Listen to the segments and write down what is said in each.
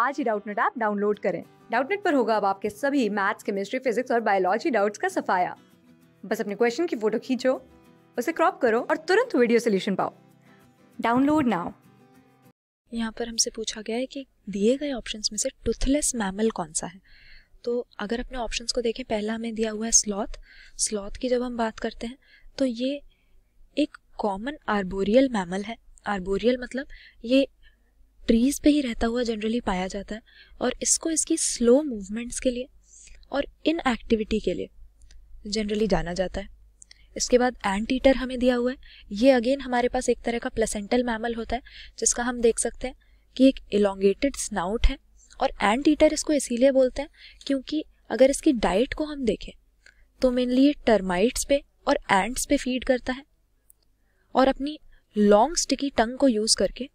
आज ही Doubtnut app download करें डाउटनेट पर होगा अब आपके सभी मैथ्स केमिस्ट्री फिजिक्स और बायोलॉजी डाउट्स का सफाया बस अपने क्वेश्चन की फोटो खींचो उसे क्रॉप करो और तुरंत वीडियो सोल्यूशन पाओ डाउनलोड नाउ यहाँ पर हमसे पूछा गया है कि दिए गए ऑप्शंस में से टूथलेस मैमल कौन सा है तो अगर अपने ऑप्शंस को देखें पहला हमें दिया हुआ है स्लॉथ स्लॉथ की जब हम बात करते हैं तो ये एक कॉमन आर्बोरियल मैमल है आर्बोरियल मतलब ये ट्रीज़ पे ही रहता हुआ जनरली पाया जाता है और इसको इसकी स्लो मूवमेंट्स के लिए और इन एक्टिविटी के लिए जनरली जाना जाता है इसके बाद एंट ईटर हमें दिया हुआ है ये अगेन हमारे पास एक तरह का प्लेसेंटल मैमल होता है जिसका हम देख सकते हैं कि एक इलोंगेटेड स्नाउट है और एंट ईटर इसको इसीलिए बोलते हैं क्योंकि अगर इसकी डाइट को हम देखें तो मेनली ये टर्माइट्स पे और एंट्स पे फीड करता है और अपनी लॉन्ग स्टिकी टंग को यूज़ करके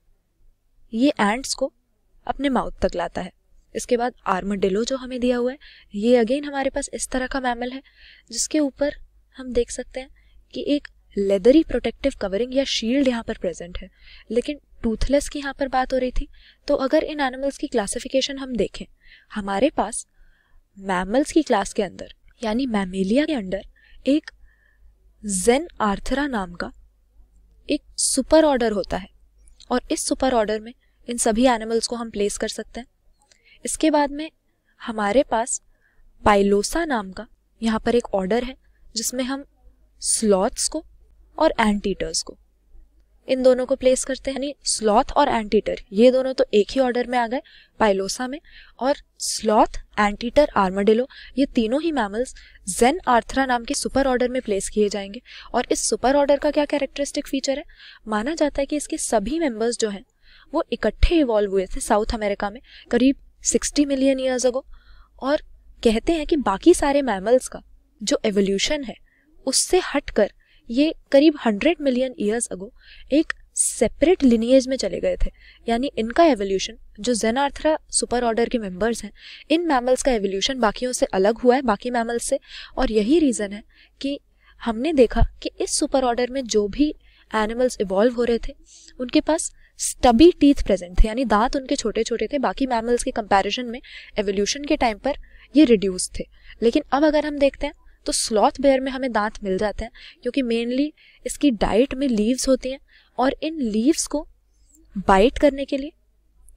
ये एंड्स को अपने माउथ तक लाता है इसके बाद डिलो जो हमें दिया हुआ है ये अगेन हमारे पास इस तरह का मैमल है जिसके ऊपर हम देख सकते हैं कि एक लेदरी प्रोटेक्टिव कवरिंग या शील्ड यहाँ पर प्रेजेंट है लेकिन टूथलेस की यहाँ पर बात हो रही थी तो अगर इन एनिमल्स की क्लासिफिकेशन हम देखें हमारे पास मैमल्स की क्लास के अंदर यानी मैमेलिया के अंदर एक जेन आर्थरा नाम का एक सुपर ऑर्डर होता है और इस सुपर ऑर्डर में इन सभी एनिमल्स को हम प्लेस कर सकते हैं इसके बाद में हमारे पास पाइलोसा नाम का यहाँ पर एक ऑर्डर है जिसमें हम स्लॉथ्स को और एंटीटर्स को इन दोनों को प्लेस करते हैं यानी स्लॉथ और एंटीटर ये दोनों तो एक ही ऑर्डर में आ गए पाइलोसा में और स्लॉथ एंटीटर आर्मडेलो ये तीनों ही मैमल्स जेन आर्थरा नाम के सुपर ऑर्डर में प्लेस किए जाएंगे और इस सुपर ऑर्डर का क्या कैरेक्टरिस्टिक फीचर है माना जाता है कि इसके सभी मेंबर्स जो हैं वो इकट्ठे इवॉल्व हुए थे साउथ अमेरिका में करीब 60 मिलियन ईयर्स अगो और कहते हैं कि बाकी सारे मैमल्स का जो एवोल्यूशन है उससे हटकर ये करीब 100 मिलियन ईयर्स अगो एक सेपरेट लिनिएज में चले गए थे यानी इनका एवोल्यूशन जो जेनार्थरा सुपर ऑर्डर के मेंबर्स हैं इन मैमल्स का एवोल्यूशन बाकियों से अलग हुआ है बाकी मैमल्स से और यही रीज़न है कि हमने देखा कि इस सुपर ऑर्डर में जो भी एनिमल्स इवॉल्व हो रहे थे उनके पास स्टबी टीथ प्रेजेंट थे यानी दांत उनके छोटे छोटे थे बाकी मैमल्स के कंपैरिजन में एवोल्यूशन के टाइम पर ये रिड्यूस थे लेकिन अब अगर हम देखते हैं तो स्लॉथ बेयर में हमें दांत मिल जाते हैं क्योंकि मेनली इसकी डाइट में लीव्स होती हैं और इन लीव्स को बाइट करने के लिए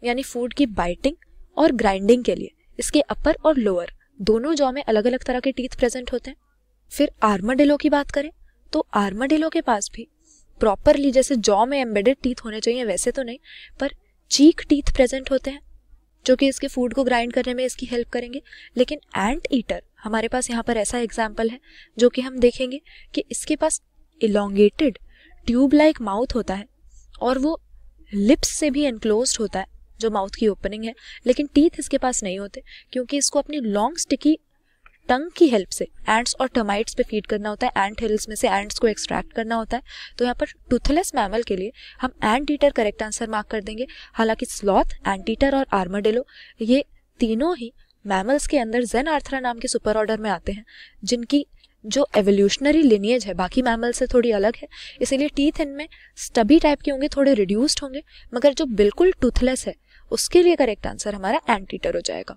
यानी फूड की बाइटिंग और ग्राइंडिंग के लिए इसके अपर और लोअर दोनों जॉ में अलग अलग तरह के टीथ प्रेजेंट होते हैं फिर आर्मा की बात करें तो आर्मा के पास भी प्रॉपरली जैसे जॉ में एम्बेडेड टीथ होने चाहिए वैसे तो नहीं पर चीक टीथ प्रेजेंट होते हैं जो कि इसके फूड को ग्राइंड करने में इसकी हेल्प करेंगे लेकिन एंट ईटर हमारे पास यहाँ पर ऐसा एग्जाम्पल है जो कि हम देखेंगे कि इसके पास इलोंगेटेड ट्यूब लाइक माउथ होता है और वो लिप्स से भी एनक्लोज होता है जो माउथ की ओपनिंग है लेकिन टीथ इसके पास नहीं होते क्योंकि इसको अपनी लॉन्ग स्टिकी टंग की हेल्प से एंट्स और टर्माइट्स पे फीड करना होता है एंट हिल्स में से एंड्स को एक्सट्रैक्ट करना होता है तो यहाँ पर टूथलेस मैमल के लिए हम ant eater correct answer mark कर देंगे हालांकि स्लॉथ एंट ईटर और आर्माडेलो ये तीनों ही मैमल्स के अंदर जेन आर्थरा नाम के सुपर ऑर्डर में आते हैं जिनकी जो एवोल्यूशनरी लिनिएज है बाकी मैमल से थोड़ी अलग है इसीलिए टीथ इनमें स्टबी टाइप के होंगे थोड़े रिड्यूस्ड होंगे मगर जो बिल्कुल टूथलेस है उसके लिए करेक्ट आंसर हमारा एंटीटर हो जाएगा